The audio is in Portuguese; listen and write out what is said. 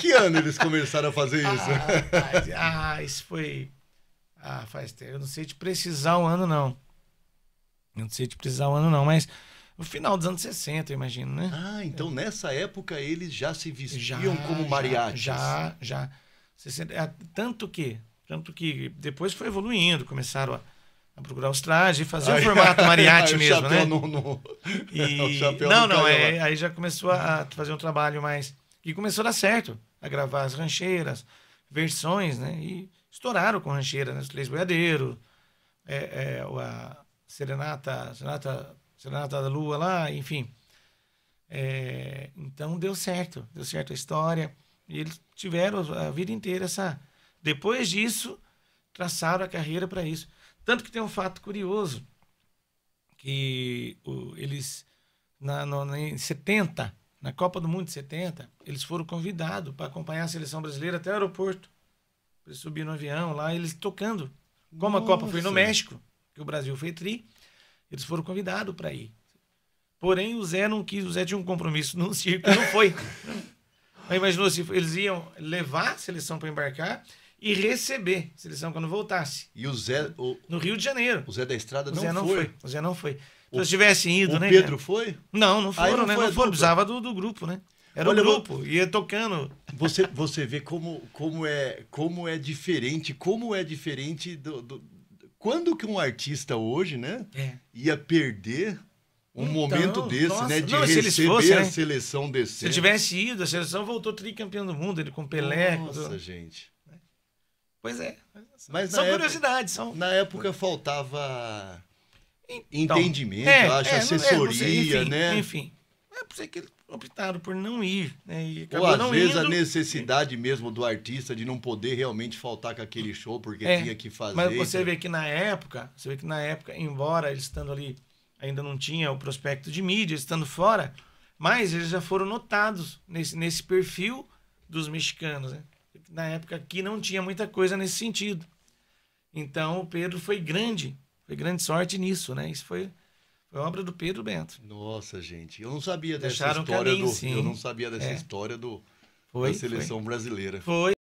Que ano eles começaram a fazer isso? Ah, ah isso foi. Ah, faz tempo. Eu não sei te precisar o um ano, não. Eu não sei te precisar o um ano, não, mas no final dos anos 60, eu imagino, né? Ah, então é. nessa época eles já se vestiam já, como mariachis. Já, já. já. É, tanto que, tanto que depois foi evoluindo, começaram a, a procurar os trajes e fazer o um formato mariachi mesmo, né? No, no... E... não, não, não é, aí já começou a fazer um trabalho mais... E começou a dar certo a gravar as rancheiras, versões, né? E estouraram com rancheira, né? Os Três Boiadeiros, é, é, a Serenata, Serenata, Serenata da Lua lá, enfim. É, então deu certo, deu certo a história. E eles tiveram a vida inteira essa. Depois disso, traçaram a carreira para isso. Tanto que tem um fato curioso, que o, eles, na, no, em 70, na Copa do Mundo de 70, eles foram convidados para acompanhar a seleção brasileira até o aeroporto. Eles subiram no avião lá, eles tocando. Como Nossa. a Copa foi no México, que o Brasil foi tri, eles foram convidados para ir. Porém, o Zé não quis, o Zé tinha um compromisso num circo, não foi. Aí imaginou se eles iam levar a seleção para embarcar e receber a seleção quando voltasse. E o Zé. O... No Rio de Janeiro. O Zé da Estrada não, o Zé não foi. foi. O Zé não foi. Se eles tivessem ido, o né? O Pedro foi? Não, não foram, não né? Foi não foram, precisava do, do grupo, né? Era Olha, o grupo, vou... ia tocando. Você, você vê como, como, é, como é diferente, como é diferente do, do... Quando que um artista hoje, né? É. Ia perder um então, momento desse, nossa, né? De não, receber né? se a seleção desse. Se ele tivesse ido, a seleção voltou tricampeão do mundo, ele com Pelé. Nossa, com... gente. Pois é. Mas são curiosidades. são... Na época faltava então, Entendimento, é, acho, é, é assessoria, enfim, né? Enfim. É por isso que eles optaram por não ir. Né? E Ou às vezes indo. a necessidade mesmo do artista de não poder realmente faltar com aquele show porque é, tinha que fazer. Mas você vê que na época, você vê que na época, embora eles estando ali, ainda não tinha o prospecto de mídia, estando fora, mas eles já foram notados nesse, nesse perfil dos mexicanos. Né? Na época aqui não tinha muita coisa nesse sentido. Então o Pedro foi grande foi grande sorte nisso, né? Isso foi, foi obra do Pedro Bento. Nossa, gente, eu não sabia Deixaram dessa história caminho, do, sim. eu não sabia dessa é. história do foi, da seleção foi. brasileira. Foi